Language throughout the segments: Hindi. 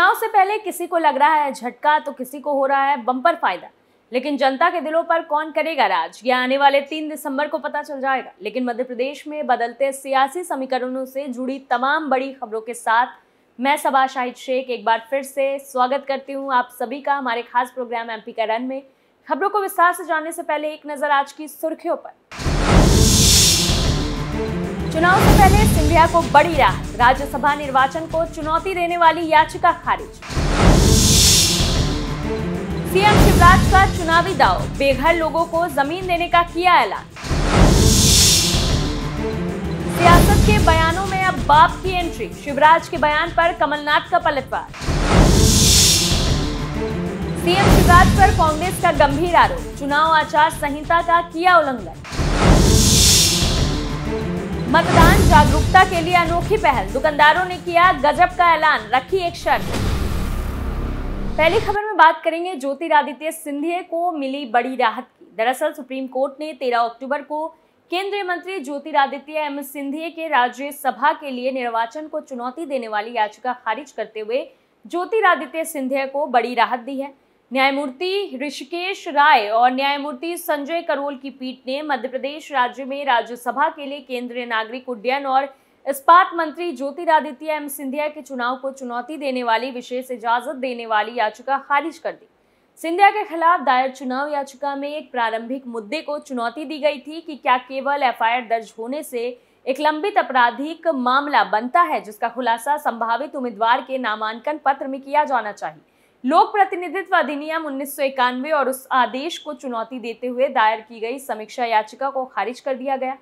चुनाव से पहले किसी को लग रहा है झटका तो किसी को हो रहा है बम्पर फायदा लेकिन जनता के दिलों पर कौन करेगा राज यह आने वाले तीन दिसंबर को पता चल जाएगा लेकिन मध्य प्रदेश में बदलते सियासी समीकरणों से जुड़ी तमाम बड़ी खबरों के साथ मैं सबा शाहिद शेख एक बार फिर से स्वागत करती हूँ आप सभी का हमारे खास प्रोग्राम पी का रन में खबरों को विस्तार से जानने से पहले एक नज़र आज की सुर्खियों पर चुनाव से पहले सिंधिया को बड़ी राहत राज्यसभा निर्वाचन को चुनौती देने वाली याचिका खारिज सीएम शिवराज का चुनावी दाव बेघर लोगों को जमीन देने का किया ऐलान सियासत के बयानों में अब बाप की एंट्री शिवराज के बयान पर कमलनाथ का पलटवार सीएम शिवराज पर कांग्रेस का गंभीर आरोप चुनाव आचार संहिता का किया उल्लंघन मतदान जागरूकता के लिए अनोखी पहल दुकानदारों ने किया गजब का ऐलान रखी एक शर्त पहली खबर में बात करेंगे ज्योतिरादित्य सिंधिया को मिली बड़ी राहत की दरअसल सुप्रीम कोर्ट ने 13 अक्टूबर को केंद्रीय मंत्री ज्योतिरादित्य एम सिंधिया के राज्यसभा के लिए निर्वाचन को चुनौती देने वाली याचिका खारिज करते हुए ज्योतिरादित्य सिंधिया को बड़ी राहत दी है न्यायमूर्ति ऋषिकेश राय और न्यायमूर्ति संजय करोल की पीठ ने मध्य प्रदेश राज्य में राज्यसभा के लिए केंद्रीय नागरिक उड्डयन और इस्पात मंत्री ज्योतिरादित्य एम सिंधिया के चुनाव को चुनौती देने वाली विशेष इजाजत देने वाली याचिका खारिज कर दी सिंधिया के खिलाफ दायर चुनाव याचिका में एक प्रारंभिक मुद्दे को चुनौती दी गई थी कि क्या केवल एफआईआर दर्ज होने से एक लंबित आपराधिक मामला बनता है जिसका खुलासा संभावित उम्मीदवार के नामांकन पत्र में किया जाना चाहिए लोक प्रतिनिधित्व अधिनियम उन्नीस और उस आदेश को चुनौती देते हुए दायर की गई समीक्षा याचिका को खारिज कर दिया गया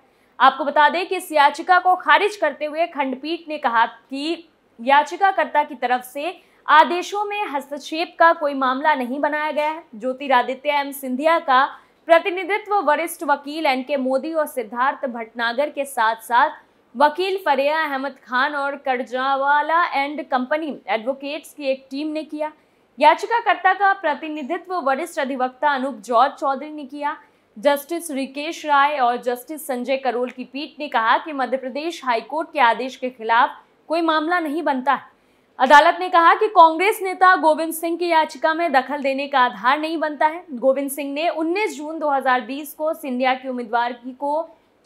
आपको बता दें कि इस याचिका को खारिज करते हुए खंडपीठ ने कहा कि याचिकाकर्ता की तरफ से आदेशों में हस्तक्षेप का कोई मामला नहीं बनाया गया है ज्योतिरादित्य एम सिंधिया का प्रतिनिधित्व वरिष्ठ वकील एन के मोदी और सिद्धार्थ भटनागर के साथ साथ वकील फरिया अहमद खान और करजावाला एंड कंपनी एडवोकेट्स की एक टीम ने किया याचिकाकर्ता का प्रतिनिधित्व वरिष्ठ अधिवक्ता अनूप जॉर्ज चौधरी ने किया जस्टिस रिकेश राय और जस्टिस संजय करोल की पीठ ने कहा कि मध्य प्रदेश हाईकोर्ट के आदेश के खिलाफ कोई मामला नहीं बनता है अदालत ने कहा कि कांग्रेस नेता गोविंद सिंह की याचिका में दखल देने का आधार नहीं बनता है गोविंद सिंह ने 19 जून 2020 को सिंधिया की उम्मीदवार को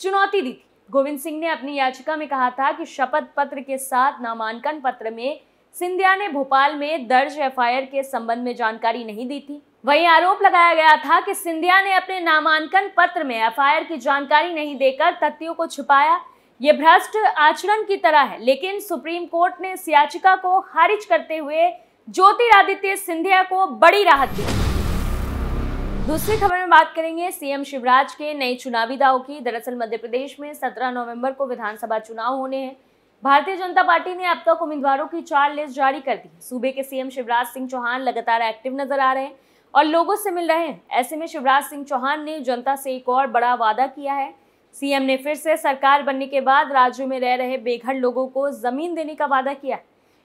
चुनौती दी थी गोविंद सिंह ने अपनी याचिका में कहा था कि शपथ पत्र के साथ नामांकन पत्र में सिंधिया ने भोपाल में दर्ज एफआईआर के संबंध में जानकारी नहीं दी थी वहीं आरोप लगाया गया था कि सिंधिया ने अपने नामांकन पत्र में एफआईआर की जानकारी नहीं देकर तथ्यों को छुपाया ये भ्रष्ट आचरण की तरह है लेकिन सुप्रीम कोर्ट ने इस याचिका को खारिज करते हुए ज्योतिरादित्य सिंधिया को बड़ी राहत दी दूसरी खबर में बात करेंगे सीएम शिवराज के नए चुनावी दाव की दरअसल मध्य प्रदेश में 17 नवंबर को विधानसभा चुनाव होने हैं भारतीय जनता पार्टी ने अब तक उम्मीदवारों की चार लिस्ट जारी कर दी सूबे के सीएम शिवराज सिंह चौहान लगातार एक्टिव नजर आ रहे हैं और लोगों से मिल रहे हैं ऐसे में शिवराज सिंह चौहान ने जनता से एक और बड़ा वादा किया है सीएम ने फिर से सरकार बनने के बाद राज्यों में रह रहे बेघर लोगों को जमीन देने का वादा किया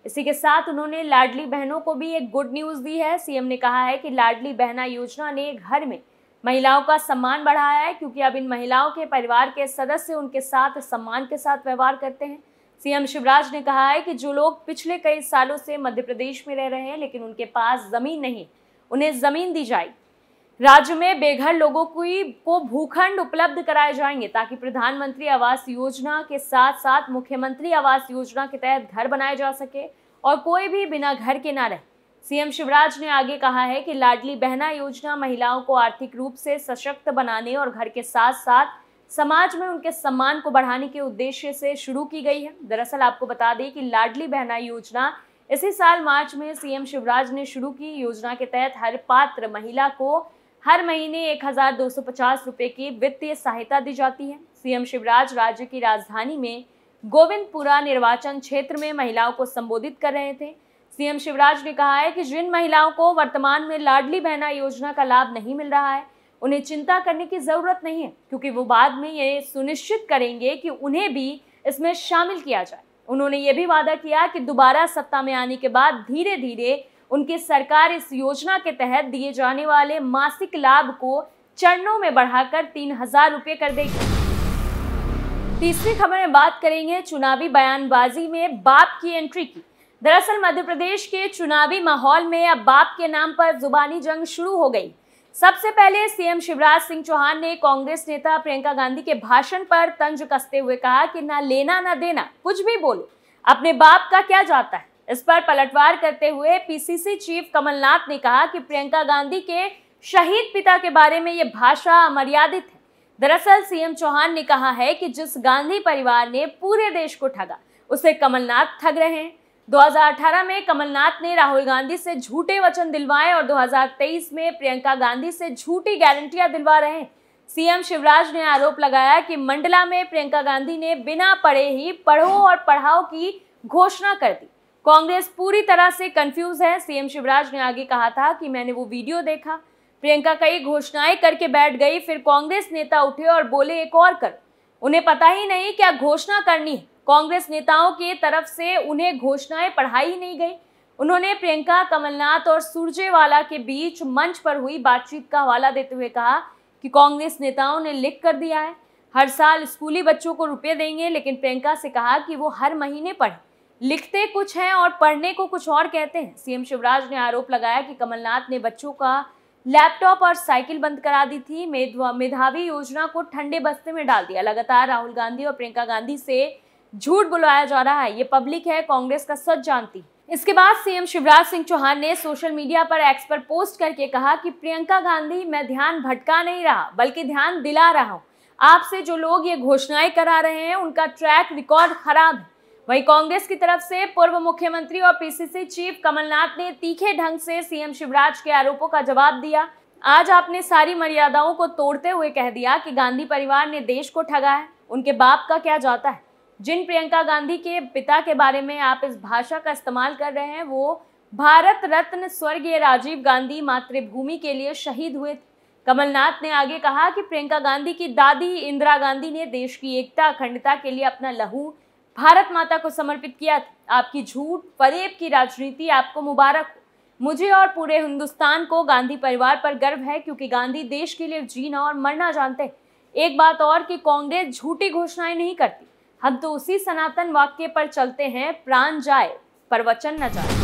इसी के साथ उन्होंने लाडली बहनों को भी एक गुड न्यूज दी है सीएम ने कहा है कि लाडली बहना योजना ने घर में महिलाओं का सम्मान बढ़ाया है क्योंकि अब इन महिलाओं के परिवार के सदस्य उनके साथ सम्मान के साथ व्यवहार करते हैं सीएम शिवराज ने कहा है कि जो लोग पिछले कई सालों से मध्य प्रदेश में रह रहे हैं लेकिन उनके पास जमीन नहीं उन्हें जमीन दी जाए राज्य में बेघर लोगों की को भूखंड उपलब्ध कराए जाएंगे ताकि प्रधानमंत्री आवास योजना के साथ साथ मुख्यमंत्री आवास योजना के तहत घर बनाए जा सके और कोई भी बिना घर के ना रहे सीएम शिवराज ने आगे कहा है कि लाडली बहना योजना महिलाओं को आर्थिक रूप से सशक्त बनाने और घर के साथ साथ समाज में उनके सम्मान को बढ़ाने के उद्देश्य से शुरू की गई है दरअसल आपको बता दें कि लाडली बहना योजना इसी साल मार्च में सीएम शिवराज ने शुरू की योजना के तहत हर पात्र महिला को हर महीने एक हजार की वित्तीय सहायता दी जाती है सीएम शिवराज राज्य की राजधानी में गोविंदपुरा निर्वाचन क्षेत्र में महिलाओं को संबोधित कर रहे थे सीएम शिवराज ने कहा है कि जिन महिलाओं को वर्तमान में लाडली बहना योजना का लाभ नहीं मिल रहा है उन्हें चिंता करने की ज़रूरत नहीं है क्योंकि वो बाद में ये सुनिश्चित करेंगे कि उन्हें भी इसमें शामिल किया जाए उन्होंने ये भी वादा किया कि दोबारा सत्ता में आने के बाद धीरे धीरे उनकी सरकार इस योजना के तहत दिए जाने वाले मासिक लाभ को चरणों में बढ़ाकर तीन हजार रुपये कर देगी तीसरी खबर में बात करेंगे चुनावी बयानबाजी में बाप की एंट्री की दरअसल मध्य प्रदेश के चुनावी माहौल में अब बाप के नाम पर जुबानी जंग शुरू हो गई सबसे पहले सीएम शिवराज सिंह चौहान ने कांग्रेस नेता प्रियंका गांधी के भाषण पर तंज कसते हुए कहा कि ना लेना ना देना कुछ भी बोलो अपने बाप का क्या जाता है इस पर पलटवार करते हुए पीसीसी चीफ कमलनाथ ने कहा कि प्रियंका गांधी के शहीद पिता के बारे में ये भाषा अमर्यादित है दरअसल सीएम चौहान ने कहा है कि जिस गांधी परिवार ने पूरे देश को ठगा उसे कमलनाथ ठग रहे हैं 2018 में कमलनाथ ने राहुल गांधी से झूठे वचन दिलवाए और 2023 में प्रियंका गांधी से झूठी गारंटियां दिलवा रहे हैं सीएम शिवराज ने आरोप लगाया कि मंडला में प्रियंका गांधी ने बिना पढ़े ही पढ़ो और पढ़ाओ की घोषणा कर दी कांग्रेस पूरी तरह से कंफ्यूज है सीएम शिवराज ने आगे कहा था कि मैंने वो वीडियो देखा प्रियंका कई घोषणाएं करके बैठ गई फिर कांग्रेस नेता उठे और बोले एक और कर उन्हें पता ही नहीं क्या घोषणा करनी है कांग्रेस नेताओं के तरफ से उन्हें घोषणाएं पढ़ाई ही नहीं गई उन्होंने प्रियंका कमलनाथ और सुरजेवाला के बीच मंच पर हुई बातचीत का हवाला देते हुए कहा कि कांग्रेस नेताओं ने लिख कर दिया है हर साल स्कूली बच्चों को रुपये देंगे लेकिन प्रियंका से कहा कि वो हर महीने पढ़े लिखते कुछ हैं और पढ़ने को कुछ और कहते हैं सीएम शिवराज ने आरोप लगाया कि कमलनाथ ने बच्चों का लैपटॉप और साइकिल बंद करा दी थी मेधावी योजना को ठंडे बस्ते में डाल दिया लगातार राहुल गांधी और प्रियंका गांधी से झूठ बुलवाया जा रहा है ये पब्लिक है कांग्रेस का सच जानती इसके बाद सीएम शिवराज सिंह चौहान ने सोशल मीडिया पर एक्स पर पोस्ट करके कहा कि प्रियंका गांधी मैं ध्यान भटका नहीं रहा बल्कि ध्यान दिला रहा हूँ आपसे जो लोग ये घोषणाएं करा रहे हैं उनका ट्रैक रिकॉर्ड खराब है वहीं कांग्रेस की तरफ से पूर्व मुख्यमंत्री और पीसीसी चीफ कमलनाथ ने तीखे ढंग से सीएम शिवराज के आरोपों का जवाब दिया आज आपने सारी मर्यादाओं को तोड़ते हुए कह दिया कि गांधी परिवार ने देश को ठगा है उनके बाप का क्या जाता है जिन प्रियंका गांधी के पिता के बारे में आप इस भाषा का इस्तेमाल कर रहे हैं वो भारत रत्न स्वर्गीय राजीव गांधी मातृभूमि के लिए शहीद हुए कमलनाथ ने आगे कहा कि प्रियंका गांधी की दादी इंदिरा गांधी ने देश की एकता अखंडता के लिए अपना लहू भारत माता को समर्पित किया आपकी झूठ फरेब की राजनीति आपको मुबारक मुझे और पूरे हिंदुस्तान को गांधी परिवार पर गर्व है क्योंकि गांधी देश के लिए जीना और मरना जानते एक बात और कि कांग्रेस झूठी घोषणाएं नहीं करती हम तो उसी सनातन वाक्य पर चलते हैं प्राण जाए पर वचन न जाए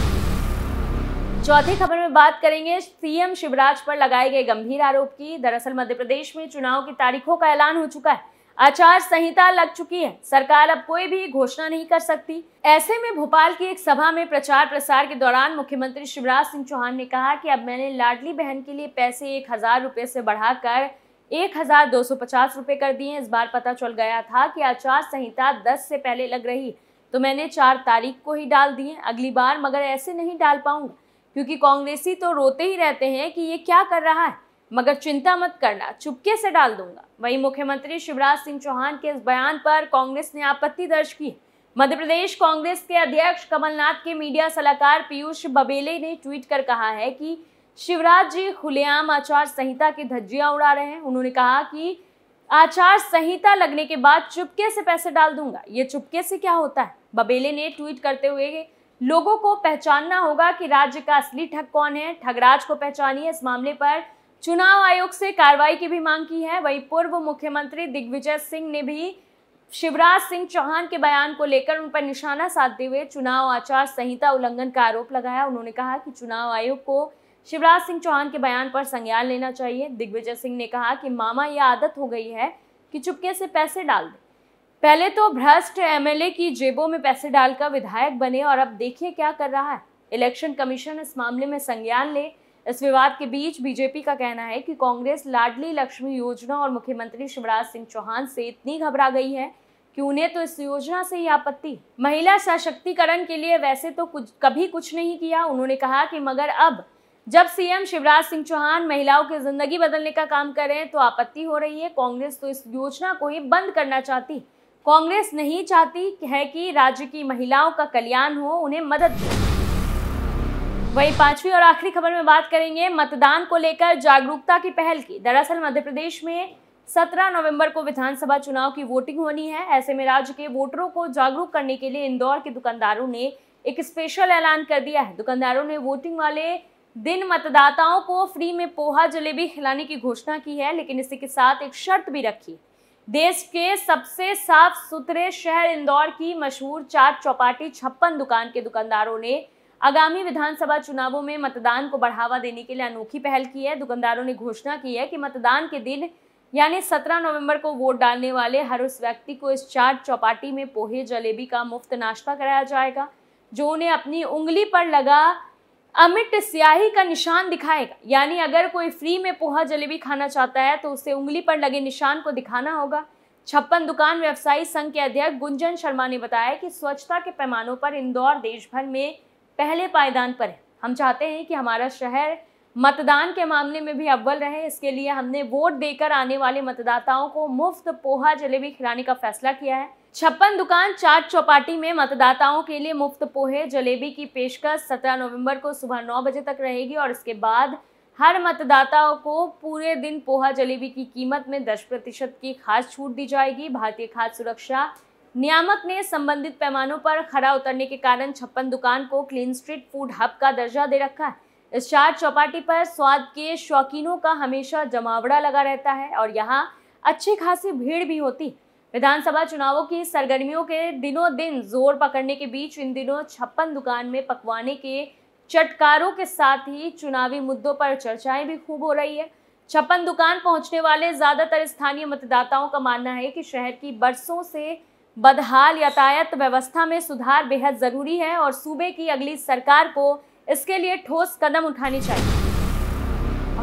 चौथी खबर में बात करेंगे सीएम शिवराज पर लगाए गए गंभीर आरोप की दरअसल मध्य प्रदेश में चुनाव की तारीखों का ऐलान हो चुका है आचार संहिता लग चुकी है सरकार अब कोई भी घोषणा नहीं कर सकती ऐसे में भोपाल की एक सभा में प्रचार प्रसार के दौरान मुख्यमंत्री शिवराज सिंह चौहान ने कहा कि अब मैंने लाडली बहन के लिए पैसे एक हजार रुपये से बढ़ाकर एक हज़ार दो सौ पचास रुपये कर दिए इस बार पता चल गया था कि आचार संहिता दस से पहले लग रही तो मैंने चार तारीख को ही डाल दिए अगली बार मगर ऐसे नहीं डाल पाऊंगा क्योंकि कांग्रेसी तो रोते ही रहते हैं कि ये क्या कर रहा है मगर चिंता मत करना चुपके से डाल दूंगा वहीं मुख्यमंत्री शिवराज सिंह चौहान के इस बयान पर कांग्रेस ने आपत्ति दर्ज की मध्य प्रदेश कांग्रेस के अध्यक्ष कमलनाथ के मीडिया सलाहकार पीयूष बबेले ने ट्वीट कर कहा है कि शिवराज जी खुलेआम आचार संहिता की धज्जियां उड़ा रहे हैं उन्होंने कहा कि आचार संहिता लगने के बाद चुपके से पैसे डाल दूंगा ये चुपके से क्या होता है बबेले ने ट्वीट करते हुए लोगों को पहचानना होगा कि राज्य का असली ठग कौन है ठगराज को पहचानिए इस मामले पर चुनाव आयोग से कार्रवाई की भी मांग की है वहीं पूर्व मुख्यमंत्री दिग्विजय सिंह ने भी शिवराज सिंह चौहान के बयान को लेकर उन पर निशाना साधते हुए चुनाव आचार संहिता उल्लंघन का आरोप लगाया उन्होंने कहा कि चुनाव आयोग को शिवराज सिंह चौहान के बयान पर संज्ञान लेना चाहिए दिग्विजय सिंह ने कहा कि मामा यह आदत हो गई है कि चुपके से पैसे डाल दे पहले तो भ्रष्ट एमएलए की जेबों में पैसे डालकर विधायक बने और अब देखिए क्या कर रहा है इलेक्शन कमीशन इस मामले में संज्ञान ले इस विवाद के बीच बीजेपी का कहना है कि कांग्रेस लाडली लक्ष्मी योजना और मुख्यमंत्री शिवराज सिंह चौहान से इतनी घबरा गई है कि उन्हें तो इस योजना से ही आपत्ति महिला सशक्तिकरण के लिए वैसे तो कुछ कभी कुछ नहीं किया उन्होंने कहा कि मगर अब जब सीएम शिवराज सिंह चौहान महिलाओं की जिंदगी बदलने का काम कर रहे हैं तो आपत्ति हो रही है कांग्रेस तो इस योजना को ही बंद करना चाहती कांग्रेस नहीं चाहती है कि राज्य की महिलाओं का कल्याण हो उन्हें मदद मिले पांचवी और आखिरी खबर में बात करेंगे मतदान को लेकर जागरूकता की पहल की दरअसल मध्य प्रदेश में 17 नवंबर को विधानसभा चुनाव की वोटिंग होनी है ऐसे में राज्य के वोटरों को जागरूक करने के लिए इंदौर के दुकानदारों ने एक स्पेशल ऐलान कर दिया है दुकानदारों ने वोटिंग वाले दिन मतदाताओं को फ्री में पोहा जलेबी खिलाने की घोषणा की है लेकिन इसी के साथ एक शर्त भी रखी देश के सबसे साफ सुथरे शहर इंदौर की मशहूर चार चौपाटी छप्पन दुकान के दुकानदारों ने आगामी विधानसभा चुनावों में मतदान को बढ़ावा देने के लिए अनोखी पहल की है दुकानदारों ने घोषणा की है कि मतदान के दिन यानी 17 नवंबर को वोट डालने वाले हर उस व्यक्ति को इस चार चौपाटी में पोहे जलेबी का मुफ्त नाश्ता कराया जाएगा जो उन्हें अपनी उंगली पर लगा अमिट स्याही का निशान दिखाएगा यानी अगर कोई फ्री में पोहा जलेबी खाना चाहता है तो उसे उंगली पर लगे निशान को दिखाना होगा छप्पन दुकान व्यवसायी संघ के अध्यक्ष गुंजन शर्मा ने बताया कि स्वच्छता के पैमानों पर इंदौर देश भर में पहले पायदान पर है हम चाहते हैं कि हमारा शहर मतदान के मामले में भी अव्वल रहे इसके लिए हमने वोट देकर आने वाले मतदाताओं को मुफ्त पोहा जलेबी खिलाने का फैसला किया है छप्पन दुकान चाट चौपाटी में मतदाताओं के लिए मुफ्त पोहे जलेबी की पेशकश सत्रह नवंबर को सुबह नौ बजे तक रहेगी और इसके बाद हर मतदाताओं को पूरे दिन पोहा जलेबी की कीमत में दस प्रतिशत की खास छूट दी जाएगी भारतीय खाद्य सुरक्षा नियामक ने संबंधित पैमानों पर खरा उतरने के कारण छप्पन दुकान को क्लीन स्ट्रीट फूड हब का दर्जा दे रखा है इस चाट चौपाटी पर स्वाद के शौकीनों का हमेशा जमावड़ा लगा रहता है और यहाँ अच्छी खासी भीड़ भी होती है विधानसभा चुनावों की सरगर्मियों के दिनों दिन जोर पकड़ने के बीच इन दिनों छप्पन दुकान में पकवाने के चटकारों के साथ ही चुनावी मुद्दों पर चर्चाएं भी खूब हो रही है छप्पन दुकान पहुंचने वाले ज़्यादातर स्थानीय मतदाताओं का मानना है कि शहर की बरसों से बदहाल यातायात व्यवस्था में सुधार बेहद ज़रूरी है और सूबे की अगली सरकार को इसके लिए ठोस कदम उठानी चाहिए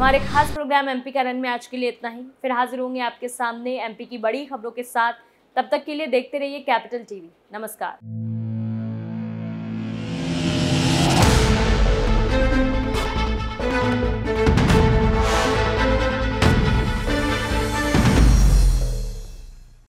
हमारे खास प्रोग्राम एमपी का रन में आज के लिए इतना ही फिर हाजिर होंगे आपके सामने एमपी की बड़ी खबरों के साथ तब तक के लिए देखते रहिए कैपिटल टीवी नमस्कार